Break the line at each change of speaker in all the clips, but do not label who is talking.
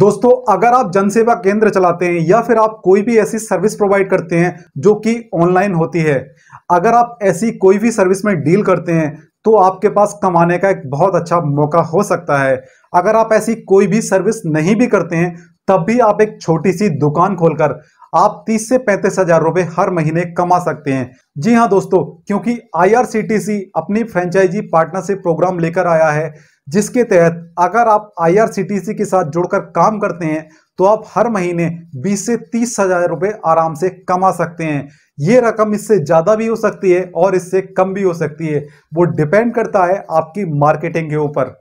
दोस्तों अगर आप जनसेवा केंद्र चलाते हैं या फिर आप कोई भी ऐसी सर्विस प्रोवाइड करते हैं जो कि ऑनलाइन होती है अगर आप ऐसी कोई भी सर्विस में डील करते हैं तो आपके पास कमाने का एक बहुत अच्छा मौका हो सकता है अगर आप ऐसी कोई भी सर्विस नहीं भी करते हैं तब भी आप एक छोटी सी दुकान खोलकर आप 30 से पैंतीस हजार रुपए हर महीने कमा सकते हैं जी हाँ दोस्तों क्योंकि आई अपनी फ्रेंचाइजी पार्टनरशिप प्रोग्राम लेकर आया है जिसके तहत अगर आप आईआरसीटीसी के साथ जुड़कर काम करते हैं तो आप हर महीने 20 से तीस हजार रुपए आराम से कमा सकते हैं ये रकम इससे ज़्यादा भी हो सकती है और इससे कम भी हो सकती है वो डिपेंड करता है आपकी मार्केटिंग के ऊपर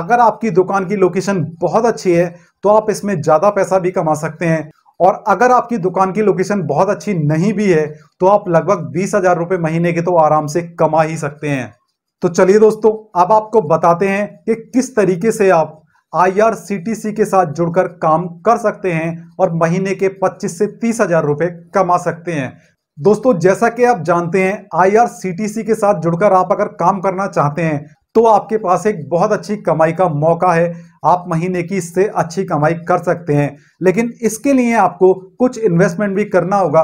अगर आपकी दुकान की लोकेशन बहुत अच्छी है तो आप इसमें ज़्यादा पैसा भी कमा सकते हैं और अगर आपकी दुकान की लोकेशन बहुत अच्छी नहीं भी है तो आप लगभग बीस हजार रुपये महीने के तो आराम से कमा ही सकते हैं तो चलिए दोस्तों अब आपको बताते हैं कि किस तरीके से आप आईआरसीटीसी के साथ जुड़कर काम कर सकते हैं और महीने के 25 से तीस हजार रुपए कमा सकते हैं दोस्तों जैसा कि आप जानते हैं आईआरसीटीसी के साथ जुड़कर आप अगर काम करना चाहते हैं तो आपके पास एक बहुत अच्छी कमाई का मौका है आप महीने की इससे अच्छी कमाई कर सकते हैं लेकिन इसके लिए आपको कुछ इन्वेस्टमेंट भी करना होगा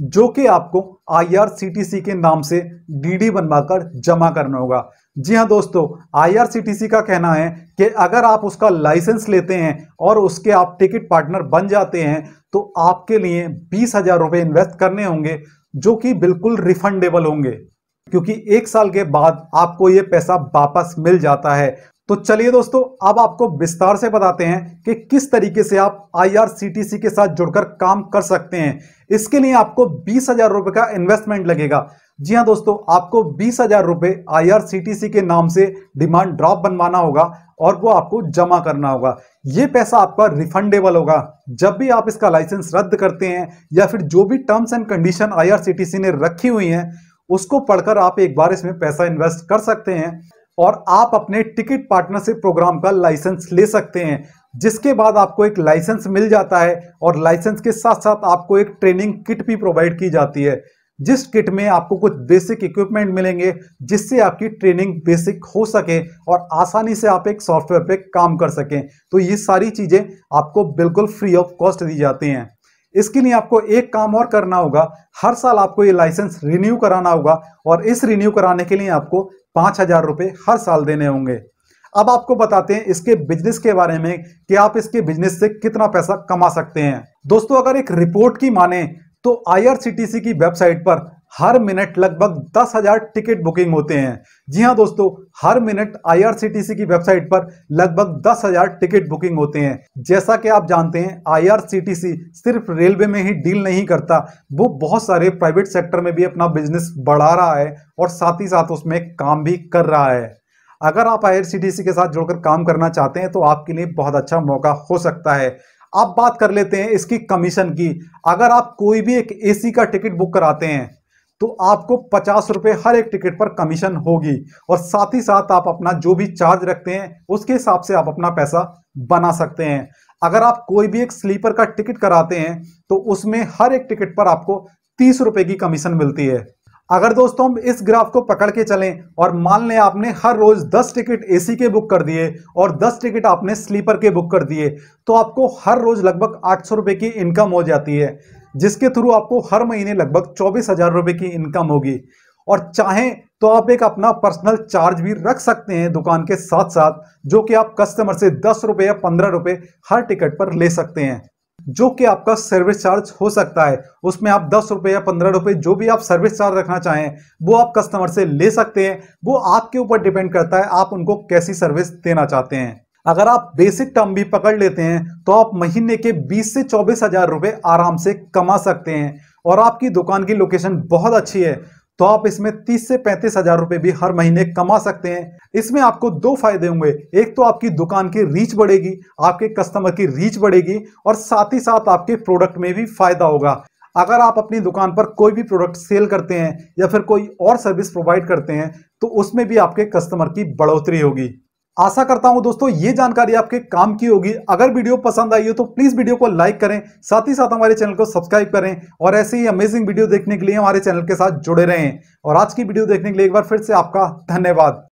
जो कि आपको आईआरसीटीसी के नाम से डीडी बनवाकर जमा करना होगा जी हाँ दोस्तों आईआरसीटीसी का कहना है कि अगर आप उसका लाइसेंस लेते हैं और उसके आप टिकट पार्टनर बन जाते हैं तो आपके लिए बीस हजार रुपये इन्वेस्ट करने होंगे जो कि बिल्कुल रिफंडेबल होंगे क्योंकि एक साल के बाद आपको ये पैसा वापस मिल जाता है तो चलिए दोस्तों अब आपको विस्तार से बताते हैं कि किस तरीके से आप आईआरसीटीसी के साथ जुड़कर काम कर सकते हैं इसके लिए आपको बीस हजार रुपए का इन्वेस्टमेंट लगेगा जी हाँ दोस्तों आपको बीस हजार रुपए आईआरसीटीसी के नाम से डिमांड ड्राफ्ट बनवाना होगा और वो आपको जमा करना होगा ये पैसा आपका रिफंडेबल होगा जब भी आप इसका लाइसेंस रद्द करते हैं या फिर जो भी टर्म्स एंड कंडीशन आई ने रखी हुई है उसको पढ़कर आप एक बार इसमें पैसा इन्वेस्ट कर सकते हैं और आप अपने टिकट पार्टनरशिप प्रोग्राम का लाइसेंस ले सकते हैं जिसके बाद आपको एक लाइसेंस मिल जाता है और लाइसेंस के साथ साथ आपको एक ट्रेनिंग किट भी प्रोवाइड की जाती है जिस किट में आपको कुछ बेसिक इक्विपमेंट मिलेंगे जिससे आपकी ट्रेनिंग बेसिक हो सके और आसानी से आप एक सॉफ्टवेयर पे काम कर सकें तो ये सारी चीज़ें आपको बिल्कुल फ्री ऑफ कॉस्ट दी जाती हैं इसके लिए आपको एक काम और करना होगा हर साल आपको ये लाइसेंस रिन्यू कराना होगा और इस रिन्यू कराने के लिए आपको पांच हजार रुपए हर साल देने होंगे अब आपको बताते हैं इसके बिजनेस के बारे में कि आप इसके बिजनेस से कितना पैसा कमा सकते हैं दोस्तों अगर एक रिपोर्ट की माने तो आई की वेबसाइट पर हर मिनट लगभग दस हजार टिकट बुकिंग होते हैं जी हाँ दोस्तों हर मिनट आईआरसीटीसी की वेबसाइट पर लगभग दस हजार टिकट बुकिंग होते हैं जैसा कि आप जानते हैं आईआरसीटीसी सिर्फ रेलवे में ही डील नहीं करता वो बहुत सारे प्राइवेट सेक्टर में भी अपना बिजनेस बढ़ा रहा है और साथ ही साथ उसमें काम भी कर रहा है अगर आप आई के साथ जुड़कर काम करना चाहते हैं तो आपके लिए बहुत अच्छा मौका हो सकता है अब बात कर लेते हैं इसकी कमीशन की अगर आप कोई भी एक एसी का टिकट बुक कराते हैं तो आपको पचास रुपये हर एक टिकट पर कमीशन होगी और साथ ही साथ आप अपना जो भी चार्ज रखते हैं उसके हिसाब से आप अपना पैसा बना सकते हैं अगर आप कोई भी एक स्लीपर का टिकट कराते हैं तो उसमें हर एक टिकट पर आपको तीस रुपये की कमीशन मिलती है अगर दोस्तों हम इस ग्राफ को पकड़ के चलें और मान लें आपने हर रोज 10 टिकट एसी के बुक कर दिए और 10 टिकट आपने स्लीपर के बुक कर दिए तो आपको हर रोज लगभग आठ सौ की इनकम हो जाती है जिसके थ्रू आपको हर महीने लगभग चौबीस हजार रुपये की इनकम होगी और चाहें तो आप एक अपना पर्सनल चार्ज भी रख सकते हैं दुकान के साथ साथ जो कि आप कस्टमर से दस रुपये या पंद्रह रुपये हर टिकट पर ले सकते हैं जो कि आपका सर्विस चार्ज हो सकता है उसमें आप दस रुपये या पंद्रह रुपये जो भी आप सर्विस चार्ज रखना चाहें वो आप कस्टमर से ले सकते हैं वो आपके ऊपर डिपेंड करता है आप उनको कैसी सर्विस देना चाहते हैं अगर आप बेसिक टर्म भी पकड़ लेते हैं तो आप महीने के 20 से चौबीस हजार रुपए आराम से कमा सकते हैं और आपकी दुकान की लोकेशन बहुत अच्छी है तो आप इसमें तीस से पैंतीस हजार रुपए भी हर महीने कमा सकते हैं इसमें आपको दो फायदे होंगे एक तो आपकी दुकान की रीच बढ़ेगी आपके कस्टमर की रीच बढ़ेगी और साथ ही साथ आपके प्रोडक्ट में भी फायदा होगा अगर आप अपनी दुकान पर कोई भी प्रोडक्ट सेल करते हैं या फिर कोई और सर्विस प्रोवाइड करते हैं तो उसमें भी आपके कस्टमर की बढ़ोतरी होगी आशा करता हूं दोस्तों ये जानकारी आपके काम की होगी अगर वीडियो पसंद आई हो तो प्लीज वीडियो को लाइक करें साथ ही साथ हमारे चैनल को सब्सक्राइब करें और ऐसे ही अमेजिंग वीडियो देखने के लिए हमारे चैनल के साथ जुड़े रहें और आज की वीडियो देखने के लिए एक बार फिर से आपका धन्यवाद